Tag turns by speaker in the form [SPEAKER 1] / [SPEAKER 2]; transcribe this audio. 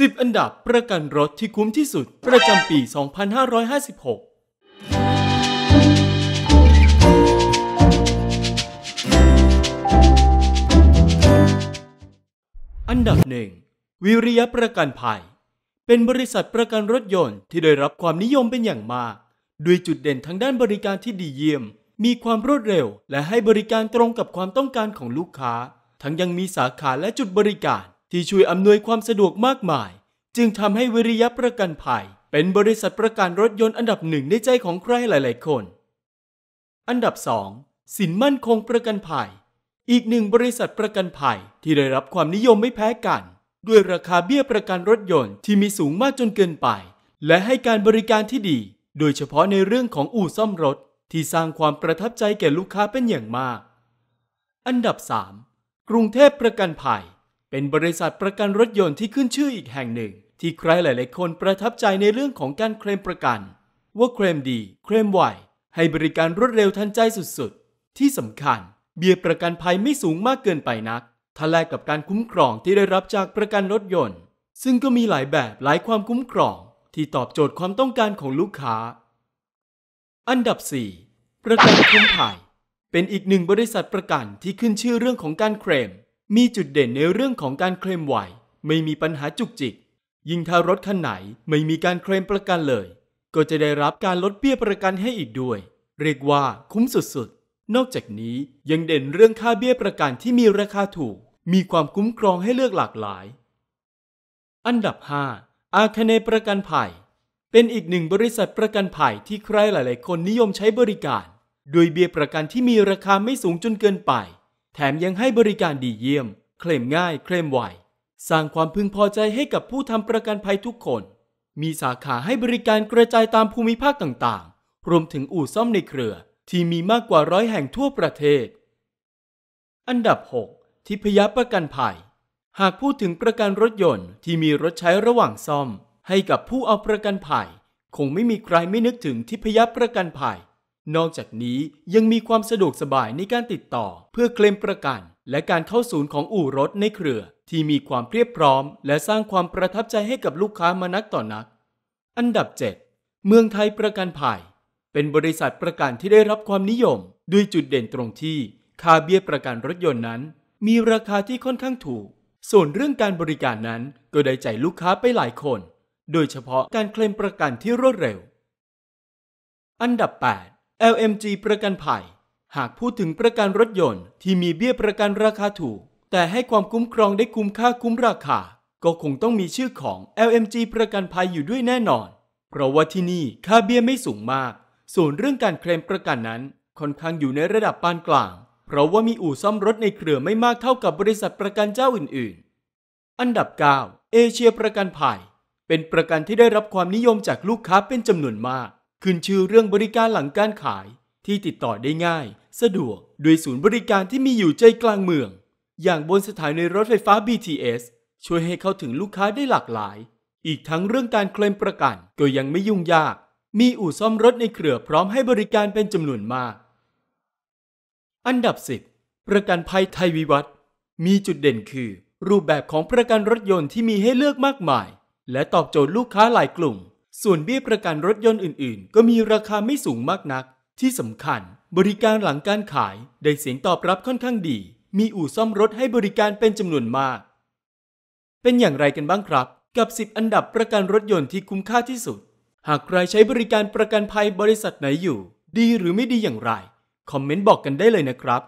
[SPEAKER 1] 10อันดับประกันรถที่คุ้มที่สุดประจำปี 2556 อันดับหนึ่งวิริยะประกันภัยเป็นบริษัทประกันรถยนต์ที่ได้รับความนิยมเป็นอย่างมากด้วยจุดเด่นทางด้านบริการที่ดีเยี่ยม มีความรวดเร็ว และให้บริการตรงกับความต้องการของลูกค้า ทั้งยังมีสาขาและจุดบริการที่ช่วยอำนวยความสะดวกมากมาย จึงทำให้วิริยะประกันภัยเป็นบริษัทประกันรถยนต์อันดับหนึ่งในใจของใครหลายๆคน อันดับ 2 สินมั่นคงประกันภัยอีกหนึ่งบริษัทประกันภัยที่ได้รับความนิยมไม่แพ้กัน ด้วยราคาเบี้ยประกันรถยนต์ ที่มีสูงมากจนเกินไป และให้การบริการที่ดี โดยเฉพาะในเรื่องของอู่ซ่อมรถที่สร้างความประทับใจแก่ลูกค้าเป็นอย่างมาก อันดับ3กรุงเทพประกันภัยเป็นบริษัทประกันรถยนต์ที่ขึ้นชื่ออีกแห่งหนึ่ง ที่ใครหลาย ๆ คนประทับใจในเรื่องของการเคลมประกัน ว่าเคลมดี เคลมไวให้บริการรวดเร็วทันใจสุดๆ ที่สำคัญ เบี้ยประกันภัยไม่สูงมากเกินไปนักท้าแลกกับการคุ้มครองที่ได้รับจากประกันรถยนต์ ซึ่งก็มีหลายแบบหลายความคุ้มครอง ที่ตอบโจทย์ความต้องการของลูกค้า อันดับ4ประกันคุ้มภัยเป็นอีกหนึ่งบริษัทประกันที่ขึ้นชื่อเรื่องของการเคลมมีจุดเด่นในเรื่องของการเคลมไหวไม่มีปัญหาจุกจิกยิ่งถ้ารถคันไหนไม่มีการเคลมประกันเลย ก็จะได้รับการลดเบี้ยประกันให้อีกด้วย เรียกว่าคุ้มสุดๆ นอกจากนี้ยังเด่นเรื่องค่าเบี้ยประกันที่มีราคาถูก มีความคุ้มครองให้เลือกหลากหลาย อันดับ 5 อาคเนประกันภัยเป็นอีกหนึ่งบริษัทประกันภัยที่ใครหลาย ๆ คนนิยมใช้บริการ โดยเบี้ยประกันที่มีราคาไม่สูงจนเกินไปแถมยังให้บริการดีเยี่ยม เคลมง่าย เคลมไว สร้างความพึงพอใจให้กับผู้ทำประกันภัยทุกคน มีสาขาให้บริการกระจายตามภูมิภาคต่างๆ รวมถึงอู่ซ่อมในเครือ ที่มีมากกว่าร้อยแห่งทั่วประเทศ อันดับ6ทิพยประกันภัย หากพูดถึงประกันรถยนต์ ที่มีรถใช้ระหว่างซ่อม ให้กับผู้เอาประกันภัยคงไม่มีใครไม่นึกถึงทิพยประกันภัยนอกจากนี้ยังมีความสะดวกสบายในการติดต่อ เพื่อเคลมประกันและการเข้าศูนย์ของอู่รถในเครือที่มีความเรียบพร้อมและสร้างความประทับใจให้กับลูกค้ามานักต่อนัก อันดับ 7 เมืองไทยประกันภัยเป็นบริษัทประกันที่ได้รับความนิยม ด้วยจุดเด่นตรงที่ค่าเบี้ยประกันรถยนต์นั้น มีราคาที่ค่อนข้างถูก ส่วนเรื่องการบริการนั้นก็ได้ใจลูกค้าไปหลายคน โดยเฉพาะการเคลมประกันที่รวดเร็ว อันดับ 8 LMG ประกันภัย หากพูดถึงประกันรถยนต์ ที่มีเบี้ยประกันราคาถูก แต่ให้ความคุ้มครองได้คุ้มค่าคุ้มราคา ก็คงต้องมีชื่อของ LMG ประกันภัยอยู่ด้วยแน่นอน เพราะว่าที่นี่ค่าเบี้ยไม่สูงมาก ส่วนเรื่องการเคลมประกันนั้นค่อนข้างอยู่ในระดับปานกลาง เพราะว่ามีอู่ซ่อมรถในเครือไม่มากเท่ากับบริษัทประกันเจ้าอื่นๆ อันดับ9เอเชียประกันภัย เป็นประกันที่ได้รับความนิยมจากลูกค้าเป็นจำนวนมากขึ้นชื่อเรื่องบริการหลังการขายที่ติดต่อได้ง่าย สะดวก ด้วยศูนย์บริการที่มีอยู่ใจกลางเมือง อย่างบนสถานีรถไฟฟ้า BTS ช่วยให้เข้าถึงลูกค้าได้หลากหลาย อีกทั้งเรื่องการเคลมประกัน ก็ยังไม่ยุ่งยาก มีอู่ซ่อมรถในเครือพร้อมให้บริการเป็นจำนวนมาก อันดับ 10 ประกันภัยไทยวิวัฒน์มีจุดเด่นคือ รูปแบบของประกันรถยนต์ที่มีให้เลือกมากมาย และตอบโจทย์ลูกค้าหลายกลุ่มส่วนเบี้ยประกันรถยนต์อื่น ๆ ก็มีราคาไม่สูงมากนัก ที่สำคัญ บริการหลังการขายได้เสียงตอบรับค่อนข้างดี มีอู่ซ่อมรถให้บริการเป็นจำนวนมาก เป็นอย่างไรกันบ้างครับ กับ 10 อันดับประกันรถยนต์ที่คุ้มค่าที่สุด หากใครใช้บริการประกันภัยบริษัทไหนอยู่ ดีหรือไม่ดีอย่างไรคอมเมนต์บอกกันได้เลยนะครับ